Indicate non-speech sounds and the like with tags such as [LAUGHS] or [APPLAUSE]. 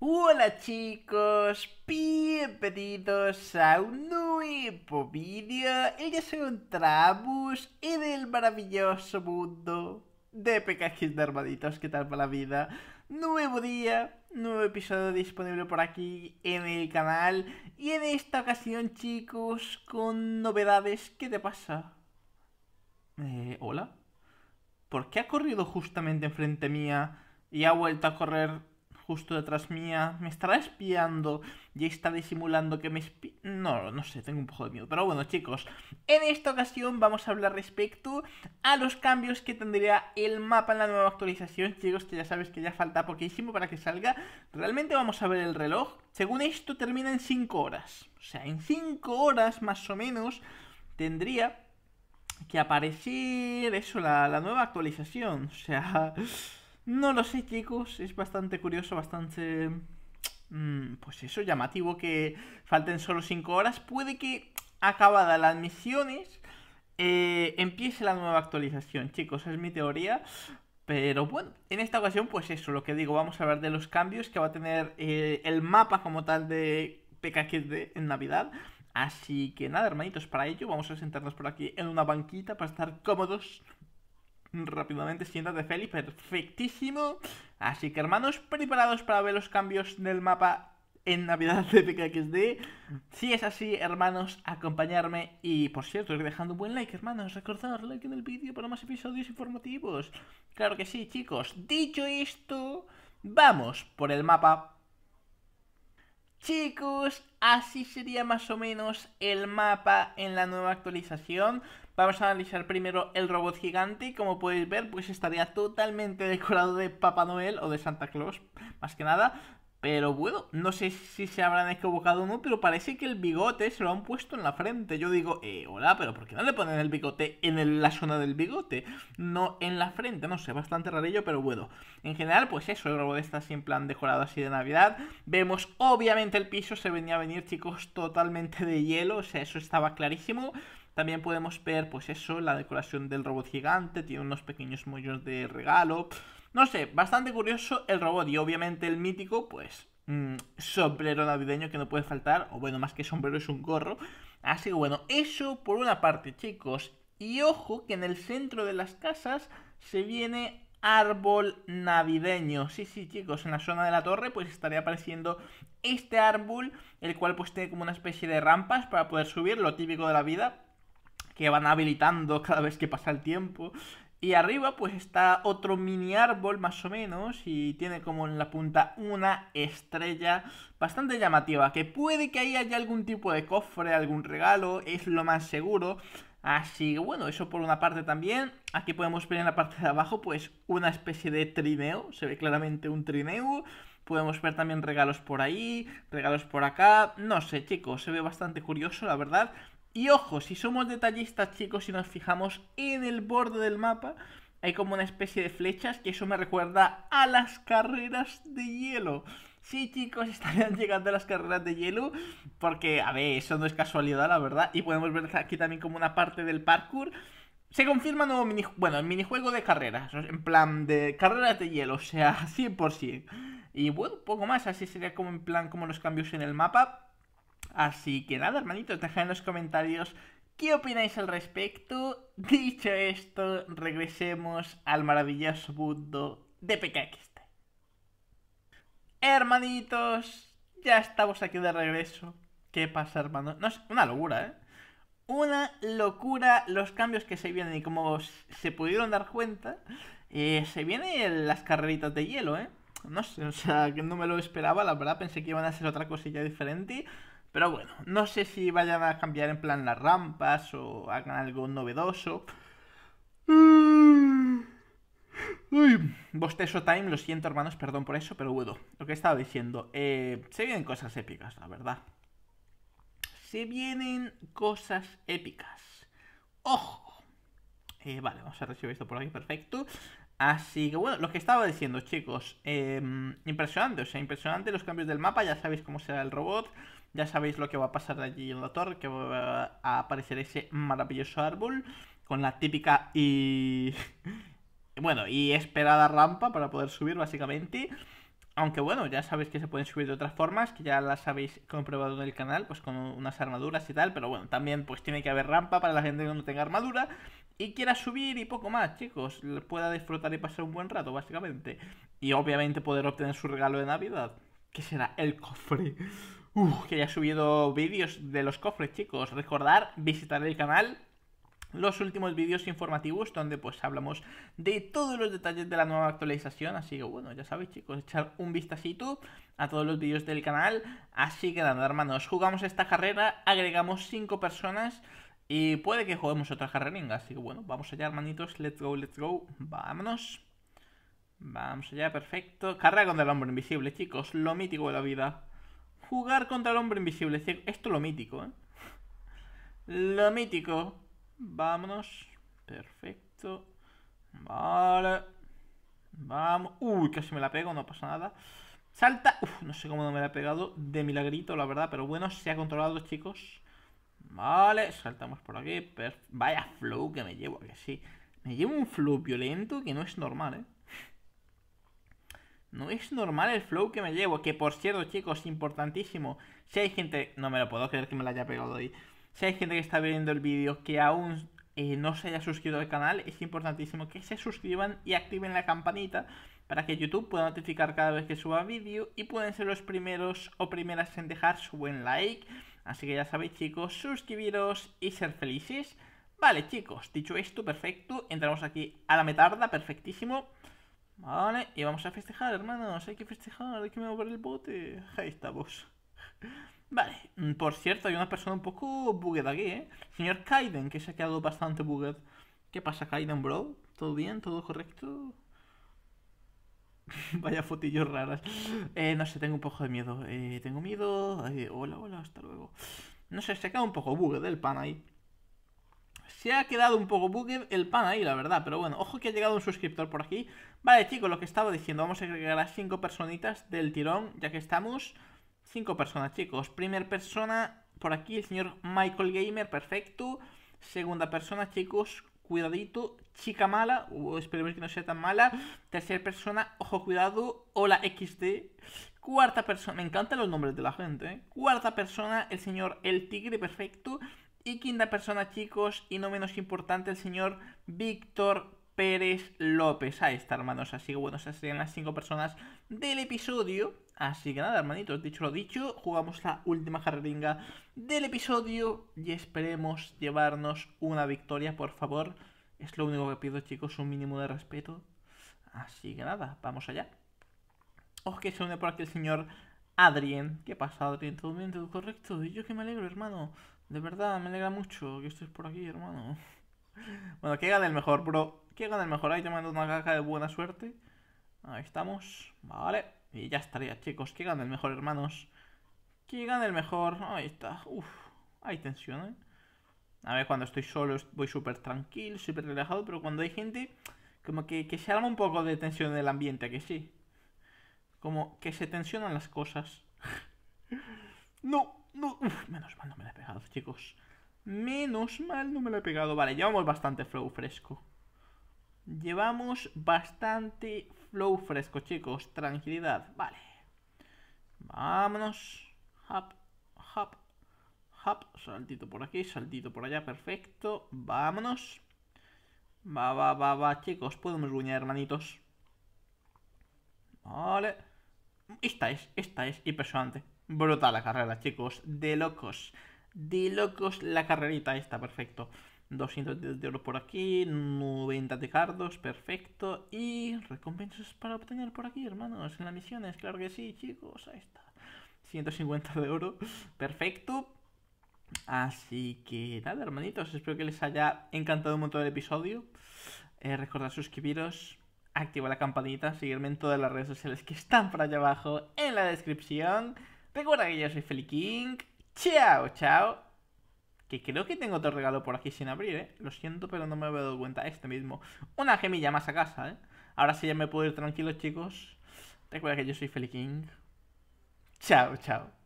Hola chicos, bienvenidos a un nuevo vídeo. El soy un trabus en el maravilloso mundo de pecajes de armaditos. ¿Qué tal para la vida? Nuevo día, nuevo episodio disponible por aquí en el canal. Y en esta ocasión chicos, con novedades, ¿qué te pasa? Eh, hola. ¿Por qué ha corrido justamente enfrente mía y ha vuelto a correr justo detrás mía. ¿Me estará espiando? ¿Y está disimulando que me espi... No, no sé, tengo un poco de miedo. Pero bueno, chicos, en esta ocasión vamos a hablar respecto a los cambios que tendría el mapa en la nueva actualización. Chicos, que ya sabes que ya falta poquísimo para que salga. Realmente vamos a ver el reloj. Según esto, termina en 5 horas. O sea, en 5 horas más o menos tendría que aparecer eso, la, la nueva actualización. O sea... No lo sé, chicos. Es bastante curioso, bastante... Mm, pues eso, llamativo que falten solo 5 horas. Puede que, acabada las misiones, eh, empiece la nueva actualización, chicos. Es mi teoría. Pero bueno, en esta ocasión, pues eso, lo que digo, vamos a hablar de los cambios que va a tener eh, el mapa como tal de PKKD en Navidad. Así que nada, hermanitos, para ello vamos a sentarnos por aquí en una banquita para estar cómodos rápidamente. Siéntate feliz, perfectísimo. Así que hermanos, preparados para ver los cambios del mapa en Navidad de PKXD. Si es así, hermanos, acompañarme. Y por cierto, ir dejando un buen like, hermanos. Recordad, like en el vídeo para más episodios informativos. Claro que sí, chicos. Dicho esto, vamos por el mapa. Chicos, así sería más o menos el mapa en la nueva actualización. Vamos a analizar primero el robot gigante como podéis ver pues estaría totalmente decorado de Papá Noel o de Santa Claus, más que nada. Pero bueno, no sé si se habrán equivocado o no, pero parece que el bigote se lo han puesto en la frente. Yo digo, eh, hola, pero ¿por qué no le ponen el bigote en la zona del bigote? No en la frente, no sé, bastante rarillo, pero bueno. En general, pues eso, el robot está sin plan decorado así de Navidad. Vemos, obviamente, el piso se venía a venir, chicos, totalmente de hielo, o sea, eso estaba clarísimo. También podemos ver, pues eso, la decoración del robot gigante, tiene unos pequeños mollos de regalo. No sé, bastante curioso el robot y obviamente el mítico, pues, mm, sombrero navideño que no puede faltar, o bueno, más que sombrero es un gorro. Así que bueno, eso por una parte, chicos. Y ojo que en el centro de las casas se viene árbol navideño. Sí, sí, chicos, en la zona de la torre pues estaría apareciendo este árbol, el cual pues tiene como una especie de rampas para poder subir, lo típico de la vida que van habilitando cada vez que pasa el tiempo. Y arriba pues está otro mini árbol más o menos y tiene como en la punta una estrella bastante llamativa, que puede que ahí haya algún tipo de cofre, algún regalo, es lo más seguro. Así que bueno, eso por una parte también. Aquí podemos ver en la parte de abajo pues una especie de trineo, se ve claramente un trineo. Podemos ver también regalos por ahí, regalos por acá. No sé, chicos, se ve bastante curioso, la verdad. Y ojo, si somos detallistas chicos y si nos fijamos en el borde del mapa, hay como una especie de flechas que eso me recuerda a las carreras de hielo. Sí, chicos, [LAUGHS] estarían llegando a las carreras de hielo porque, a ver, eso no es casualidad, la verdad. Y podemos ver aquí también como una parte del parkour. Se confirma nuevo mini, bueno, el minijuego de carreras, en plan de carreras de hielo, o sea, 100%. [LAUGHS] Y bueno, poco más, así sería como en plan como los cambios en el mapa. Así que nada, hermanitos, dejad en los comentarios qué opináis al respecto. [LAUGHS] Dicho esto, regresemos al maravilloso mundo de PKX. Hermanitos, ya estamos aquí de regreso. ¿Qué pasa, hermano? No, es una locura, ¿eh? Una locura los cambios que se vienen y como se pudieron dar cuenta, eh, se vienen las carreritas de hielo, ¿eh? No sé, o sea, que no me lo esperaba, la verdad, pensé que iban a ser otra cosilla diferente. Pero bueno, no sé si vayan a cambiar en plan las rampas o hagan algo novedoso. Mm. Uy, bostezo time, lo siento hermanos, perdón por eso, pero bueno, lo que estaba diciendo, eh, se vienen cosas épicas, la verdad. Se vienen cosas épicas. ¡Ojo! Eh, vale, vamos a recibir esto por aquí, perfecto. Así que bueno, lo que estaba diciendo chicos, eh, impresionante, o sea, impresionante los cambios del mapa, ya sabéis cómo será el robot. Ya sabéis lo que va a pasar allí en la torre, que va a aparecer ese maravilloso árbol con la típica y... [LAUGHS] bueno, y esperada rampa para poder subir básicamente. Aunque bueno, ya sabéis que se pueden subir de otras formas, que ya las habéis comprobado en el canal, pues con unas armaduras y tal, pero bueno, también pues tiene que haber rampa para la gente que no tenga armadura y quiera subir y poco más, chicos, pueda disfrutar y pasar un buen rato, básicamente. Y obviamente poder obtener su regalo de Navidad, que será el cofre que ya subido vídeos de los cofres, chicos. Recordar visitar el canal los últimos vídeos informativos donde pues hablamos de todos los detalles de la nueva actualización, así que bueno, ya sabéis chicos, echar un vistacito a todos los vídeos del canal, así que nada hermanos, jugamos esta carrera, agregamos 5 personas y puede que juguemos otra carreringa, así que bueno, vamos allá hermanitos, let's go, let's go, vámonos, vamos allá, perfecto, carrera con el hombre invisible chicos, lo mítico de la vida. Jugar contra el hombre invisible. Esto es lo mítico, ¿eh? Lo mítico. Vámonos. Perfecto. Vale. Vamos. Uy, casi me la pego, no pasa nada. Salta. Uf, no sé cómo no me la he pegado. De milagrito, la verdad. Pero bueno, se ha controlado, chicos. Vale, saltamos por aquí. Vaya flow que me llevo, que sí. Me llevo un flow violento que no es normal, ¿eh? No es normal el flow que me llevo. Que por cierto, chicos, importantísimo. Si hay gente. No me lo puedo creer que me la haya pegado hoy. Si hay gente que está viendo el vídeo que aún eh, no se haya suscrito al canal, es importantísimo que se suscriban y activen la campanita para que YouTube pueda notificar cada vez que suba vídeo y pueden ser los primeros o primeras en dejar su buen like. Así que ya sabéis chicos, suscribiros y ser felices. Vale chicos, dicho esto, perfecto, entramos aquí a la metarda, perfectísimo. Vale, y vamos a festejar, hermanos. Hay que festejar, hay que mover el bote. [LAUGHS] Ahí estamos. Vale, mm, por cierto, hay una persona un poco bugged aquí, ¿eh? Señor Kaiden, que se ha quedado bastante bugged. ¿Qué pasa, Kaiden, bro? ¿Todo bien? ¿Todo correcto? [LAUGHS] Vaya fotillos raras. Eh, no sé, tengo un poco de miedo. Eh, tengo miedo. Eh, hola, hola, hasta luego. No sé, se ha quedado un poco bugged el pan ahí. Se ha quedado un poco bugged el pan ahí, la verdad. Pero bueno, ojo que ha llegado un suscriptor por aquí. Vale, chicos, lo que estaba diciendo. Vamos a agregar a cinco personitas del tirón, ya que estamos... cinco personas, chicos. Primer persona, por aquí, el señor Michael Gamer, perfecto. Segunda persona, chicos, cuidadito. Chica mala, o esperemos que no sea tan mala. Tercera persona, ojo, cuidado. Hola, XD. Cuarta persona, me encantan los nombres de la gente. ¿eh? Cuarta persona, el señor El Tigre, perfecto. Y quinta persona, chicos, y no menos importante, el señor Víctor Pérez López. Ahí está, hermanos. Así que bueno, esas serían las cinco personas del episodio. Así que nada, hermanitos, dicho lo dicho, jugamos la última jarringa del episodio y esperemos llevarnos una victoria, por favor. Es lo único que pido, chicos, un mínimo de respeto. Así que nada, vamos allá. Ojo oh, que se une por aquí el señor Adrien. ¿Qué pasa, Adrien? Todo bien, todo correcto. Y yo que me alegro, hermano. De verdad, me alegra mucho que estés por aquí, hermano. [LAUGHS] bueno, que gane el mejor, bro. Que gane el mejor. Ahí te mando una caja de buena suerte. Ahí estamos. Vale. Y ya estaría, chicos. Que gane el mejor, hermanos. Que gane el mejor. Ahí está. Uf. Hay tensión, ¿eh? A ver, cuando estoy solo voy súper tranquilo, súper relajado. Pero cuando hay gente, como que, se arma un poco de tensión en el ambiente, que sí? Como que se tensionan las cosas. [LAUGHS] no menos mal no me la he pegado, chicos. Menos mal no me la he pegado. Vale, llevamos bastante flow fresco. Llevamos bastante flow fresco, chicos. Tranquilidad, vale. Vámonos. Hop, hop, hop. Saltito por aquí, saltito por allá, perfecto. Vámonos. Va, va, va, va, chicos. Podemos guñar, hermanitos. Vale. Esta es, esta es impresionante. Brutal la carrera, chicos. De locos. De locos la carrerita está perfecto. 200 de oro por aquí, 90 de cardos, perfecto. Y recompensas para obtener por aquí, hermanos, en las misiones, claro que sí, chicos, ahí está. 150 de oro, perfecto. Así que nada, hermanitos, espero que les haya encantado un montón el episodio. Eh, recordad suscribiros, Activa la campanita, seguirme en todas las redes sociales que están por allá abajo en la descripción. Recuerda que yo soy Feli King. Chao, chao. Que creo que tengo otro regalo por aquí sin abrir, ¿eh? Lo siento, pero no me había dado cuenta. Este mismo. Una gemilla más a casa, ¿eh? Ahora sí ya me puedo ir tranquilo, chicos. Recuerda que yo soy Feli King. Chao, chao.